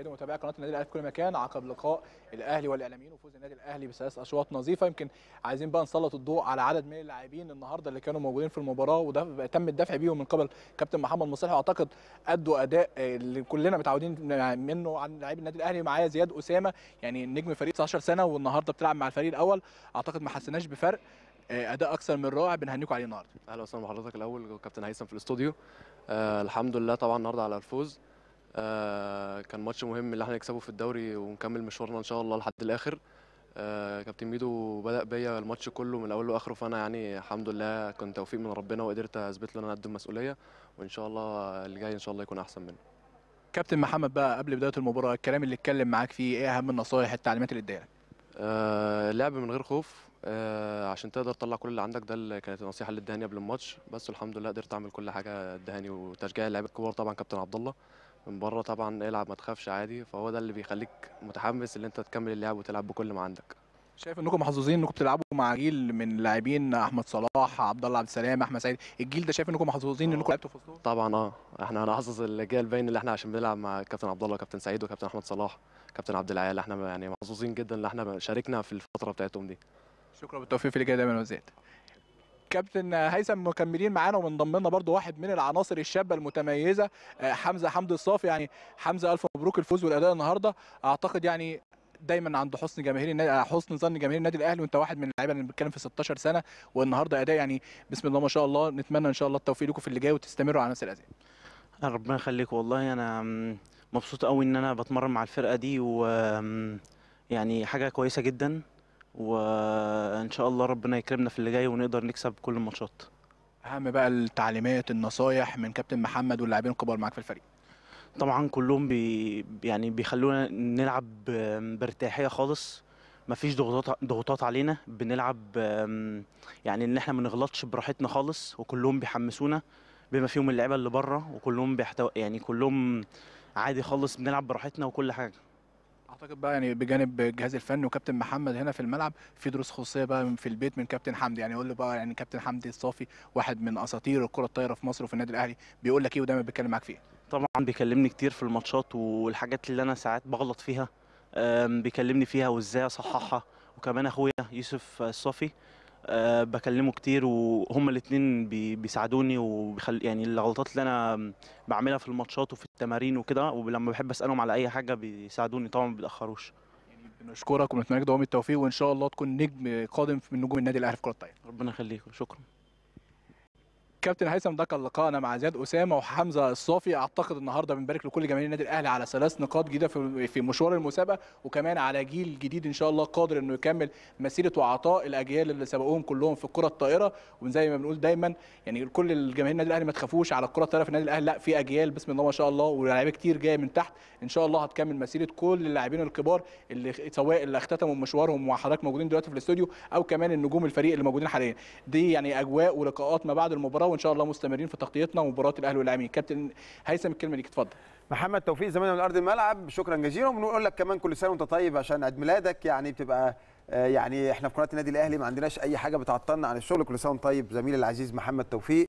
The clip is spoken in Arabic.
متابعي قناه النادي الاهلي في كل مكان عقب لقاء الاهلي والاعلاميين وفوز النادي الاهلي بثلاث اشواط نظيفه يمكن عايزين بقى نسلط الضوء على عدد من اللاعبين النهارده اللي كانوا موجودين في المباراه وده تم الدفع بيهم من قبل كابتن محمد مصالح واعتقد ادوا اداء اللي كلنا متعودين منه عن لعيب النادي الاهلي معايا زياد اسامه يعني نجم فريق 19 سنه والنهارده بتلعب مع الفريق الاول اعتقد ما حسيناش بفرق آه، اداء اكثر من رائع بنهنيكم عليه النهارده اهلا وسهلا بحضرتك الاول كابتن هيثم في الاستوديو آه الحمد لله طبعا النهارده على الفوز آه، كان ماتش مهم اللي احنا نكسبه في الدوري ونكمل مشوارنا ان شاء الله لحد الاخر آه، كابتن ميدو بدا بيا الماتش كله من اوله لاخره فانا يعني الحمد لله كان توفيق من ربنا وقدرت اثبت له ان انا قد المسؤوليه وان شاء الله اللي جاي ان شاء الله يكون احسن منه كابتن محمد بقى قبل بدايه المباراه الكلام اللي اتكلم معاك فيه ايه اهم النصائح التعليمات اللي اديها لك آه لعب من غير خوف آه عشان تقدر تطلع كل اللي عندك ده اللي كانت النصيحه اللي اداني قبل الماتش بس الحمد لله قدرت اعمل كل حاجه اداني وتشجيع اللعيبه الكبار طبعا كابتن عبد الله من بره طبعا العب ما تخافش عادي فهو ده اللي بيخليك متحمس ان انت تكمل اللعب وتلعب بكل ما عندك شايف انكم محظوظين انكم بتلعبوا مع جيل من لاعبين احمد صلاح عبد الله عبد السلام احمد سعيد الجيل ده شايف انكم محظوظين انكم لعبتوا في وسطهم طبعا اه احنا هنحظظ الجيل باين اللي احنا عشان بنلعب مع كابتن عبد الله وكابتن سعيد وكابتن احمد صلاح كابتن عبد العال احنا يعني محظوظين جدا ان احنا شاركنا في الفتره بتاعتهم دي شكرا بالتوفيق في الجيل دايما وزيد كابتن هيثم مكملين معانا ومنضمنا برضو برضه واحد من العناصر الشابه المتميزه آه، حمزه حمد الصافي يعني حمزه الف مبروك الفوز والاداء النهارده اعتقد يعني دايما عند حسن جماهير النادي آه، حسن ظن جماهير النادي الاهلي وانت واحد من اللعيبه اللي بنتكلم في 16 سنه والنهارده اداء يعني بسم الله ما شاء الله نتمنى ان شاء الله التوفيق لكم في اللي جاي وتستمروا على نفس الاداء ربنا يخليك والله انا مبسوط قوي ان انا بتمرن مع الفرقه دي و يعني حاجه كويسه جدا وان شاء الله ربنا يكرمنا في اللي جاي ونقدر نكسب كل الماتشات اهم بقى التعليمات النصايح من كابتن محمد واللاعبين الكبار معاك في الفريق طبعا كلهم بي يعني بيخلونا نلعب بارتياحيه خالص مفيش ضغوطات ضغوطات علينا بنلعب يعني ان احنا ما نغلطش براحتنا خالص وكلهم بيحمسونا بما فيهم اللعيبه اللي بره وكلهم بيحتو... يعني كلهم عادي خالص بنلعب براحتنا وكل حاجه اعتقد بقى يعني بجانب الجهاز الفني وكابتن محمد هنا في الملعب في دروس خصوصيه بقى في البيت من كابتن حمدي يعني يقول له بقى يعني كابتن حمدي الصافي واحد من اساطير الكره الطايره في مصر وفي النادي الاهلي بيقول لك ايه ودايما بيتكلم معاك فيه طبعا بيكلمني كتير في الماتشات والحاجات اللي انا ساعات بغلط فيها بيكلمني فيها وازاي اصححها وكمان اخويا يوسف الصافي آه، بكلمه كتير وهما الاثنين بي بيساعدوني وبيخل يعني الغلطات اللي انا بعملها في الماتشات وفي التمارين وكده ولما بحب اسالهم على اي حاجه بيساعدوني طبعا ما بيتاخروش يعني نشكرك ونتمنى لك دوام التوفيق وان شاء الله تكون نجم قادم من نجوم النادي الاهلي في كره الطايره ربنا يخليكم شكرا كابتن هيثم ده كان لقائنا مع زياد اسامه وحمزه الصافي اعتقد النهارده بنبارك لكل جماهير النادي الاهلي على ثلاث نقاط جديده في مشوار المسابقه وكمان على جيل جديد ان شاء الله قادر انه يكمل مسيره وعطاء الاجيال اللي سبقوهم كلهم في الكره الطائره وزي ما بنقول دايما يعني كل الجماهير النادي الاهلي ما تخافوش على الكره الطائره في النادي الاهلي لا في اجيال بسم الله ما شاء الله ولاعيبه كتير جايه من تحت ان شاء الله هتكمل مسيره كل اللاعبين الكبار اللي سواء اللي اختتموا مشوارهم وحضرتك موجودين دلوقتي في الاستوديو او كمان النجوم الفريق اللي موجودين حاليا دي يعني اجواء ولقاءات ما بعد المباراه وان شاء الله مستمرين في تغطيتنا ومباراه الاهلي والعامين كابتن هيثم الكلمه ليك اتفضل محمد توفيق زمان من ارض الملعب شكرا جزيلا وبنقول لك كمان كل سنه وانت طيب عشان عيد ميلادك يعني بتبقى آه، يعني احنا في قناه النادي الاهلي ما عندناش اي حاجه بتعطلنا عن الشغل كل سنه طيب زميلي العزيز محمد توفيق